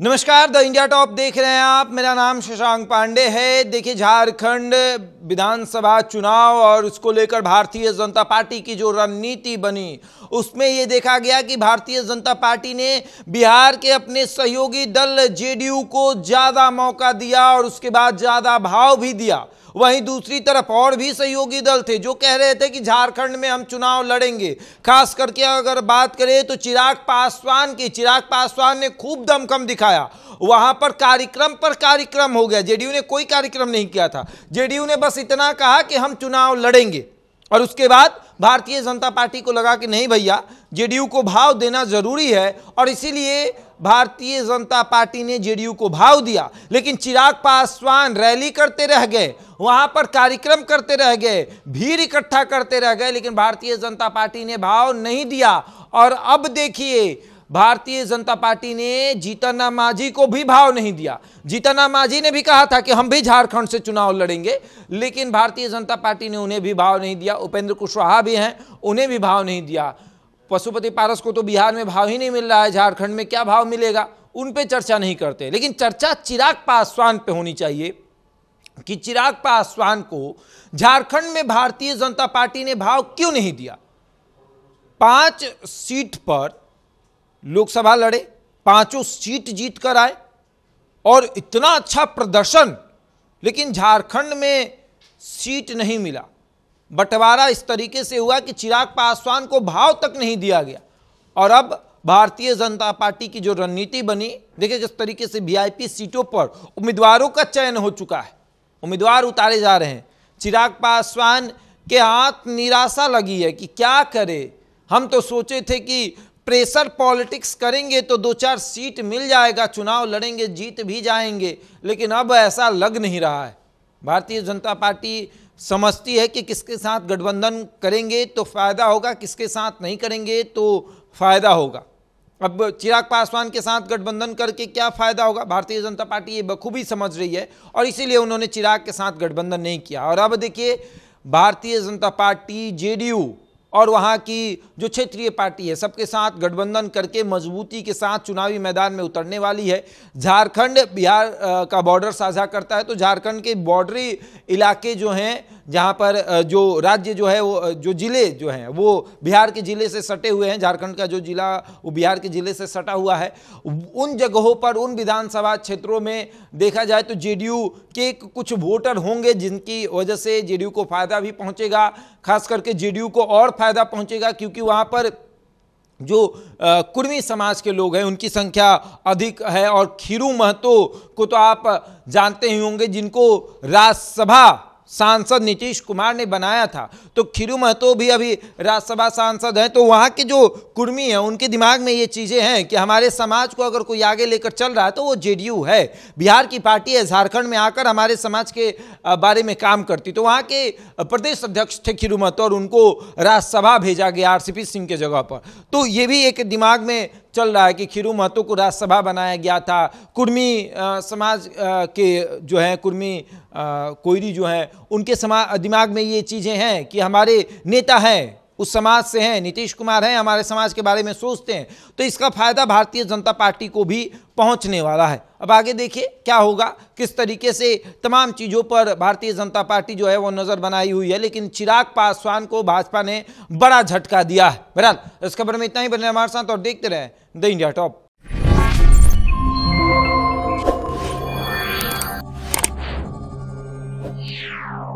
नमस्कार the India top देख रहे हैं आप मेरा नाम शशांक पांडे है देखिए झारखंड विधानसभा चुनाव और उसको लेकर भारतीय जनता पार्टी की जो रणनीति बनी उसमें ये देखा गया कि भारतीय जनता पार्टी ने बिहार के अपने सहयोगी दल जेडीयू को ज़्यादा मौका दिया और उसके बाद ज़्यादा भाव भी दिया वहीं दूसरी तरफ और भी सहयोगी दल थे जो कह रहे थे कि झारखंड में हम चुनाव लड़ेंगे खास करके अगर बात करें तो चिराग पासवान की चिराग पासवान ने खूब दमखम दिखाया वहां पर कार्यक्रम पर कार्यक्रम हो गया जेडीयू ने कोई कार्यक्रम नहीं किया था जेडीयू ने बस इतना कहा कि हम चुनाव लड़ेंगे और उसके बाद भारतीय जनता पार्टी को लगा कि नहीं भैया जेडीयू को भाव देना जरूरी है और इसीलिए भारतीय जनता पार्टी ने जेडीयू को भाव दिया लेकिन चिराग पासवान रैली करते रह गए वहां पर कार्यक्रम करते रह गए भीड़ इकट्ठा करते रह गए लेकिन भारतीय जनता पार्टी ने भाव नहीं दिया और अब देखिए भारतीय जनता पार्टी ने जीतना मांझी को भी भाव नहीं दिया जीतना मांझी ने भी कहा था कि हम भी झारखंड से चुनाव लड़ेंगे लेकिन भारतीय जनता पार्टी ने उन्हें भी भाव नहीं दिया उपेंद्र कुशवाहा भी हैं उन्हें भी भाव नहीं दिया पशुपति पारस को तो बिहार में भाव ही नहीं मिल रहा है झारखंड में क्या भाव मिलेगा उन पे चर्चा नहीं करते लेकिन चर्चा चिराग पासवान पे होनी चाहिए कि चिराग पासवान को झारखंड में भारतीय जनता पार्टी ने भाव क्यों नहीं दिया पांच सीट पर लोकसभा लड़े पांचों सीट जीत कर आए और इतना अच्छा प्रदर्शन लेकिन झारखंड में सीट नहीं मिला बंटवारा इस तरीके से हुआ कि चिराग पासवान को भाव तक नहीं दिया गया और अब भारतीय जनता पार्टी की जो रणनीति बनी देखिए जिस तरीके से वीआईपी सीटों पर उम्मीदवारों का चयन हो चुका है उम्मीदवार उतारे जा रहे हैं चिराग पासवान के हाथ निराशा लगी है कि क्या करें हम तो सोचे थे कि प्रेशर पॉलिटिक्स करेंगे तो दो चार सीट मिल जाएगा चुनाव लड़ेंगे जीत भी जाएंगे लेकिन अब ऐसा लग नहीं रहा है भारतीय जनता पार्टी समझती है कि किसके साथ गठबंधन करेंगे तो फ़ायदा होगा किसके साथ नहीं करेंगे तो फ़ायदा होगा अब चिराग पासवान के साथ गठबंधन करके क्या फ़ायदा होगा भारतीय जनता पार्टी ये बखूबी समझ रही है और इसीलिए उन्होंने चिराग के साथ गठबंधन नहीं किया और अब देखिए भारतीय जनता पार्टी जेडीयू और वहाँ की जो क्षेत्रीय पार्टी है सबके साथ गठबंधन करके मजबूती के साथ चुनावी मैदान में उतरने वाली है झारखंड बिहार का बॉर्डर साझा करता है तो झारखंड के बॉर्डरी इलाके जो हैं जहाँ पर जो राज्य जो है वो जो ज़िले जो हैं वो बिहार के ज़िले से सटे हुए हैं झारखंड का जो ज़िला वो बिहार के ज़िले से सटा हुआ है उन जगहों पर उन विधानसभा क्षेत्रों में देखा जाए तो जेडीयू के कुछ वोटर होंगे जिनकी वजह से जेडीयू को फ़ायदा भी पहुँचेगा खास करके जेडीयू को और फ़ायदा पहुँचेगा क्योंकि वहाँ पर जो कुर्मी समाज के लोग हैं उनकी संख्या अधिक है और खीरू महतो को तो आप जानते ही होंगे जिनको राज्यसभा सांसद नीतीश कुमार ने बनाया था तो खिरू महतो भी अभी राज्यसभा सांसद हैं तो वहाँ के जो कुर्मी हैं उनके दिमाग में ये चीज़ें हैं कि हमारे समाज को अगर कोई आगे लेकर चल रहा है तो वो जेडीयू है बिहार की पार्टी है झारखंड में आकर हमारे समाज के बारे में काम करती तो वहाँ के प्रदेश अध्यक्ष थे खिरू महतो और उनको राज्यसभा भेजा गया आर सिंह के जगह पर तो ये भी एक दिमाग में चल रहा है कि खिरू महतो को राज्यसभा बनाया गया था कुर्मी समाज के जो है कुर्मी कोयरी जो है उनके समा दिमाग में ये चीज़ें हैं कि हमारे नेता हैं उस समाज से हैं नीतीश कुमार हैं हमारे समाज के बारे में सोचते हैं तो इसका फायदा भारतीय जनता पार्टी को भी पहुंचने वाला है अब आगे देखिए क्या होगा किस तरीके से तमाम चीज़ों पर भारतीय जनता पार्टी जो है वो नज़र बनाई हुई है लेकिन चिराग पासवान को भाजपा ने बड़ा झटका दिया है बहरहाल इस खबर में इतना ही बने हमारे साथ और देखते रहें द इंडिया टॉप Yeah.